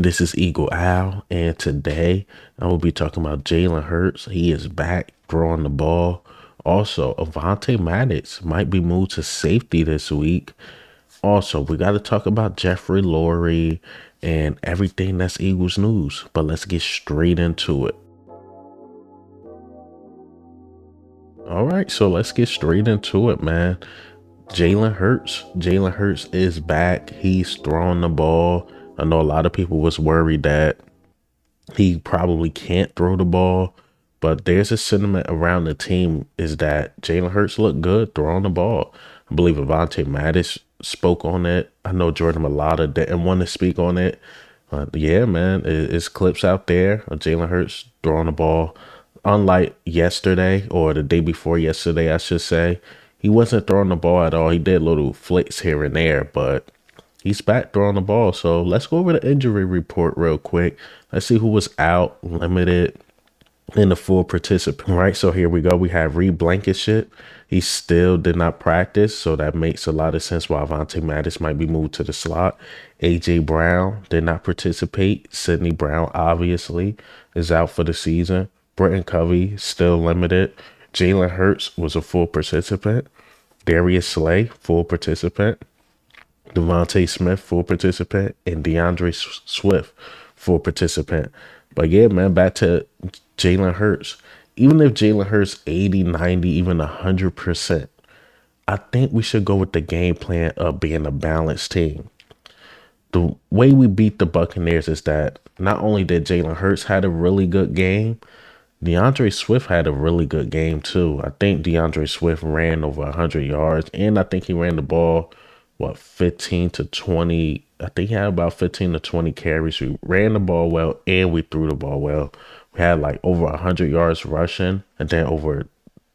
This is Eagle Owl, and today I will be talking about Jalen Hurts. He is back throwing the ball. Also, Avante Maddox might be moved to safety this week. Also, we got to talk about Jeffrey Lurie and everything that's Eagles news, but let's get straight into it. All right, so let's get straight into it, man. Jalen Hurts. Jalen Hurts is back. He's throwing the ball I know a lot of people was worried that he probably can't throw the ball, but there's a sentiment around the team is that Jalen Hurts looked good throwing the ball. I believe Avante Mattis spoke on it. I know Jordan Malata didn't want to speak on it. yeah, man, it's clips out there of Jalen Hurts throwing the ball. Unlike yesterday or the day before yesterday, I should say, he wasn't throwing the ball at all. He did little flicks here and there, but he's back throwing the ball. So let's go over the injury report real quick. Let's see who was out, limited, and the full participant, right? So here we go. We have Reed Blankenship. He still did not practice, so that makes a lot of sense why Avante Mattis might be moved to the slot. AJ Brown did not participate. Sidney Brown, obviously, is out for the season. Brenton Covey, still limited. Jalen Hurts was a full participant. Darius Slay, full participant. Devontae Smith, full participant, and DeAndre Swift, full participant. But yeah, man, back to Jalen Hurts. Even if Jalen Hurts 80, 90, even 100%, I think we should go with the game plan of being a balanced team. The way we beat the Buccaneers is that not only did Jalen Hurts had a really good game, DeAndre Swift had a really good game too. I think DeAndre Swift ran over 100 yards and I think he ran the ball – what 15 to 20 i think he had about 15 to 20 carries we ran the ball well and we threw the ball well we had like over 100 yards rushing and then over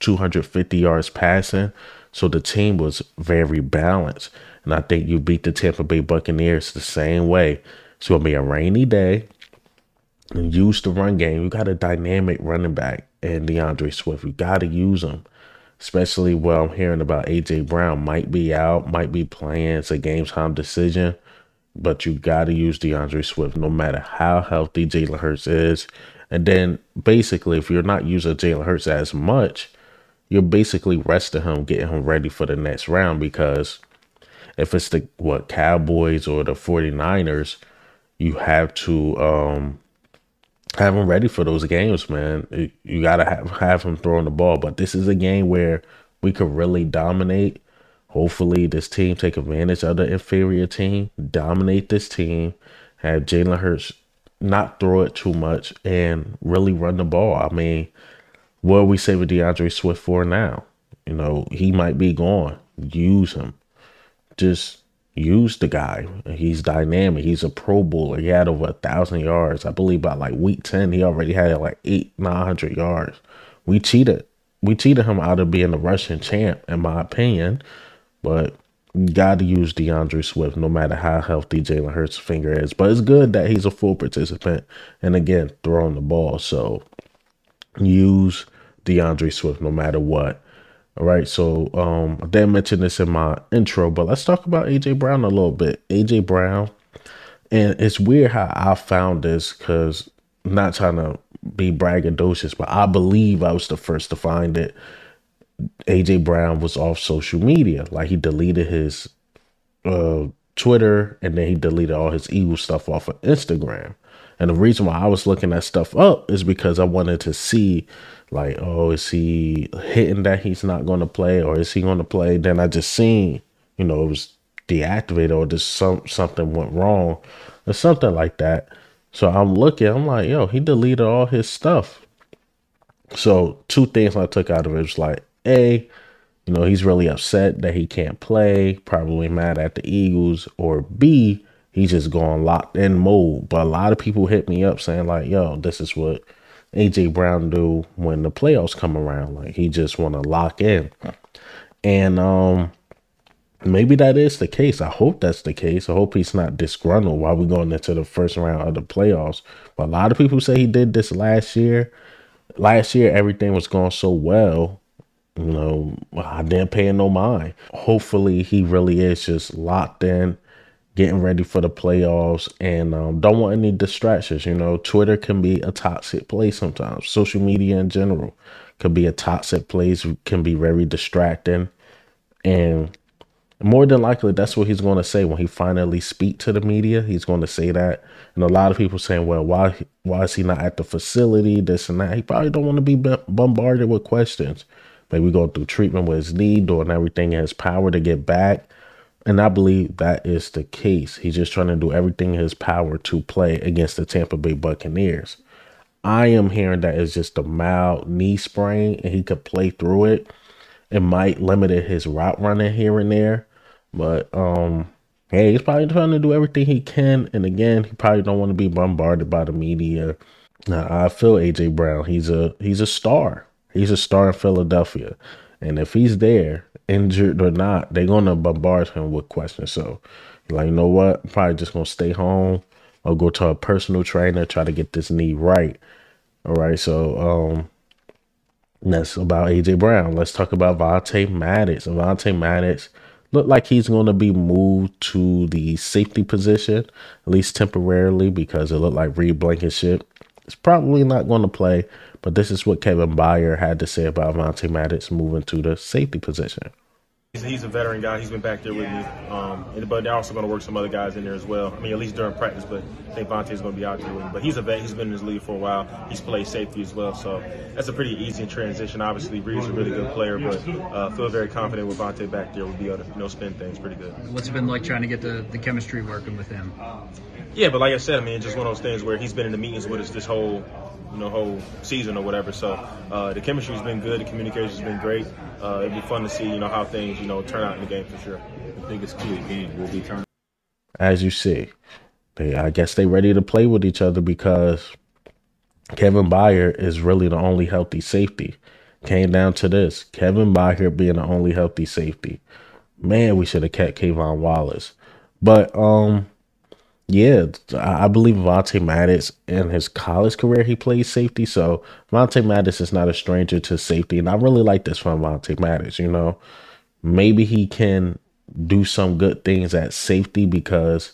250 yards passing so the team was very balanced and i think you beat the tampa bay buccaneers the same way it's going to be a rainy day and use the run game you got a dynamic running back and deandre swift you got to use him especially what I'm hearing about AJ Brown might be out, might be playing. It's a game time decision, but you got to use DeAndre Swift no matter how healthy Jalen Hurts is. And then basically, if you're not using Jalen Hurts as much, you're basically resting him, getting him ready for the next round because if it's the what Cowboys or the 49ers, you have to um have him ready for those games, man. You gotta have have him throwing the ball. But this is a game where we could really dominate. Hopefully, this team take advantage of the inferior team, dominate this team, have Jalen Hurts not throw it too much, and really run the ball. I mean, what are we saving DeAndre Swift for now? You know, he might be gone. Use him. Just use the guy. He's dynamic. He's a Pro Bowler. He had over a thousand yards, I believe. By like week ten, he already had like eight, nine hundred yards. We cheated. We cheated him out of being the Russian champ, in my opinion. But you got to use DeAndre Swift, no matter how healthy Jalen Hurts' finger is. But it's good that he's a full participant, and again, throwing the ball. So use DeAndre Swift, no matter what. All right, so um, I did mention this in my intro, but let's talk about AJ Brown a little bit. AJ Brown, and it's weird how I found this because not trying to be braggadocious, but I believe I was the first to find it. AJ Brown was off social media, like he deleted his uh, Twitter and then he deleted all his evil stuff off of Instagram. And the reason why I was looking that stuff up is because I wanted to see, like, oh, is he hitting that he's not going to play, or is he going to play? Then I just seen, you know, it was deactivated, or just some something went wrong, or something like that. So I'm looking, I'm like, yo, he deleted all his stuff. So two things I took out of it was like, a, you know, he's really upset that he can't play, probably mad at the Eagles, or B, he just going locked in mode. But a lot of people hit me up saying like, yo, this is what AJ Brown do when the playoffs come around. Like he just want to lock in. And um maybe that is the case. I hope that's the case. I hope he's not disgruntled while we're going into the first round of the playoffs. But a lot of people say he did this last year. Last year everything was going so well. You know, I didn't pay no mind. Hopefully he really is just locked in getting ready for the playoffs and um, don't want any distractions. You know, Twitter can be a toxic place sometimes. Social media in general can be a toxic place, can be very distracting. And more than likely, that's what he's going to say when he finally speak to the media. He's going to say that. And a lot of people saying, well, why, why is he not at the facility, this and that. He probably don't want to be bombarded with questions. Maybe going through treatment with his knee, doing everything in his power to get back and I believe that is the case. He's just trying to do everything in his power to play against the Tampa Bay Buccaneers. I am hearing that it's just a mild knee sprain and he could play through it. It might limit his route running here and there. But um hey, he's probably trying to do everything he can. And again, he probably don't want to be bombarded by the media. Now, I feel AJ Brown. He's a he's a star. He's a star in Philadelphia. And if he's there, injured or not, they're gonna bombard him with questions. So, like, you know what? I'm probably just gonna stay home or go to a personal trainer, try to get this knee right. All right, so um that's about AJ Brown. Let's talk about Vontae Maddox. Vontae Maddox looked like he's going to be moved to the safety position, at least temporarily, because it looked like Reed Blankenship is probably not going to play, but this is what Kevin Byer had to say about Monte Maddox moving to the safety position. He's a veteran guy. He's been back there with me. Um, and, but they're also going to work some other guys in there as well. I mean, at least during practice, but I think Vontae's going to be out there with me. But he's a vet. He's been in this league for a while. He's played safety as well. So that's a pretty easy transition. Obviously, Reed's a really good player, but uh, feel very confident with Vontae back there. We'll be able to you know, spin things pretty good. What's it been like trying to get the, the chemistry working with him? Yeah, but like I said, I mean, it's just one of those things where he's been in the meetings with us this whole you know whole season or whatever. So uh, the chemistry's been good, the communication's been great. Uh, it'd be fun to see you know how things you know turn out in the game for sure. I think it's key again will be turning. As you see, they I guess they ready to play with each other because Kevin Byer is really the only healthy safety. Came down to this Kevin Byer being the only healthy safety. Man, we should have kept Kayvon Wallace. But um yeah, I believe Vontae Mattis in his college career he played safety, so Vontae Mattis is not a stranger to safety, and I really like this from Vontae Mattis. You know, maybe he can do some good things at safety because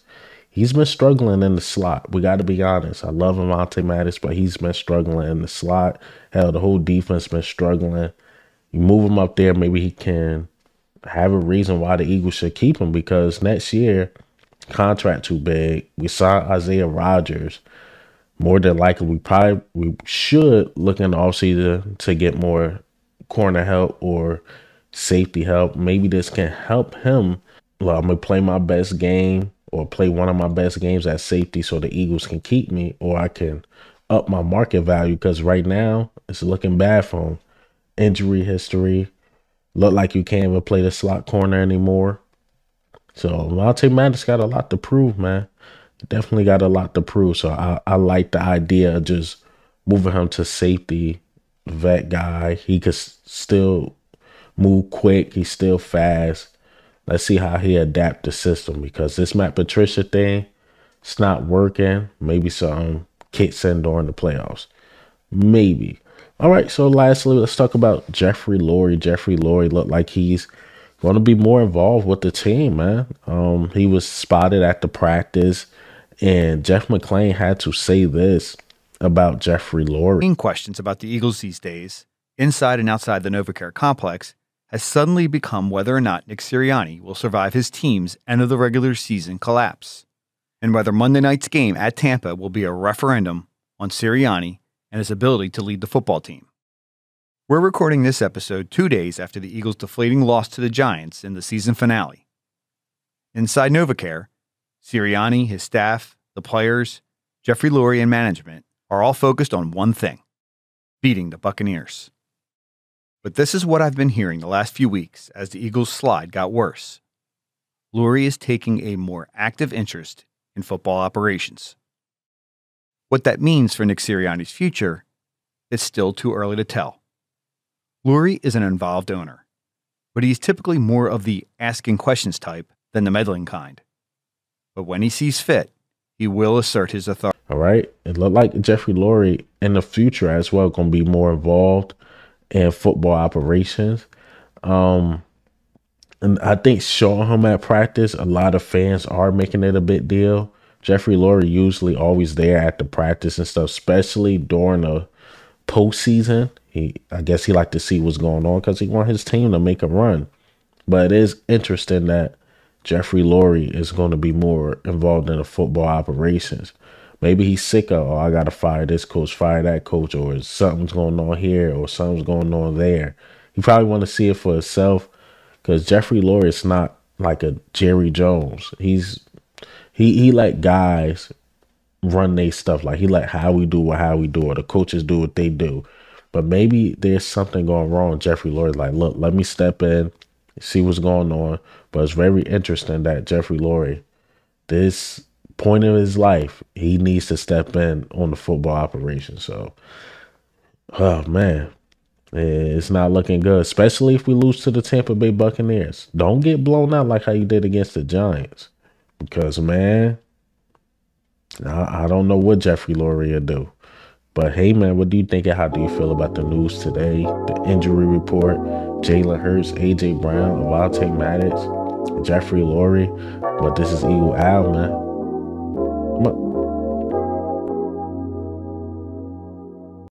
he's been struggling in the slot. We got to be honest. I love Monte Mattis, but he's been struggling in the slot. Hell, the whole defense been struggling. You move him up there, maybe he can have a reason why the Eagles should keep him because next year contract too big. We saw Isaiah Rogers. More than likely, we probably we should look in the offseason to get more corner help or safety help. Maybe this can help him. Well, I'm gonna play my best game or play one of my best games at safety so the Eagles can keep me or I can up my market value because right now it's looking bad for him. Injury history. Look like you can't even play the slot corner anymore. So Monte Madness got a lot to prove, man. Definitely got a lot to prove. So I, I like the idea of just moving him to safety, vet guy. He could still move quick. He's still fast. Let's see how he adapt the system because this Matt Patricia thing, it's not working. Maybe something kicks in during the playoffs. Maybe. All right, so lastly, let's talk about Jeffrey Lurie. Jeffrey Lurie looked like he's – going to be more involved with the team, man. Um, he was spotted at the practice, and Jeff McClain had to say this about Jeffrey Lurie. questions about the Eagles these days, inside and outside the NovaCare complex, has suddenly become whether or not Nick Sirianni will survive his team's end of the regular season collapse, and whether Monday night's game at Tampa will be a referendum on Sirianni and his ability to lead the football team. We're recording this episode two days after the Eagles' deflating loss to the Giants in the season finale. Inside Novacare, Sirianni, his staff, the players, Jeffrey Lurie, and management are all focused on one thing beating the Buccaneers. But this is what I've been hearing the last few weeks as the Eagles' slide got worse. Lurie is taking a more active interest in football operations. What that means for Nick Sirianni's future is still too early to tell. Lurie is an involved owner, but he's typically more of the asking questions type than the meddling kind. But when he sees fit, he will assert his authority. All right. It looked like Jeffrey Lurie in the future as well going to be more involved in football operations. Um, and I think showing him at practice, a lot of fans are making it a big deal. Jeffrey Lurie usually always there at the practice and stuff, especially during the postseason. He, I guess he liked to see what's going on because he want his team to make a run. But it is interesting that Jeffrey Lurie is going to be more involved in the football operations. Maybe he's sick of, oh, I got to fire this coach, fire that coach, or something's going on here or something's going on there. He probably want to see it for himself because Jeffrey Lurie is not like a Jerry Jones. He's he he let guys run their stuff. Like he let how we do what how we do, or the coaches do what they do. But maybe there's something going wrong. Jeffrey Lord, like, look, let me step in, see what's going on. But it's very interesting that Jeffrey Lurie, this point of his life, he needs to step in on the football operation. So, oh man, eh, it's not looking good, especially if we lose to the Tampa Bay Buccaneers. Don't get blown out like how you did against the Giants, because man, I, I don't know what Jeffrey Lurie will do. But hey, man, what do you think and how do you feel about the news today? The injury report, Jalen Hurts, AJ Brown, Avante Maddox, Jeffrey Lurie. But this is Eagle Al, man.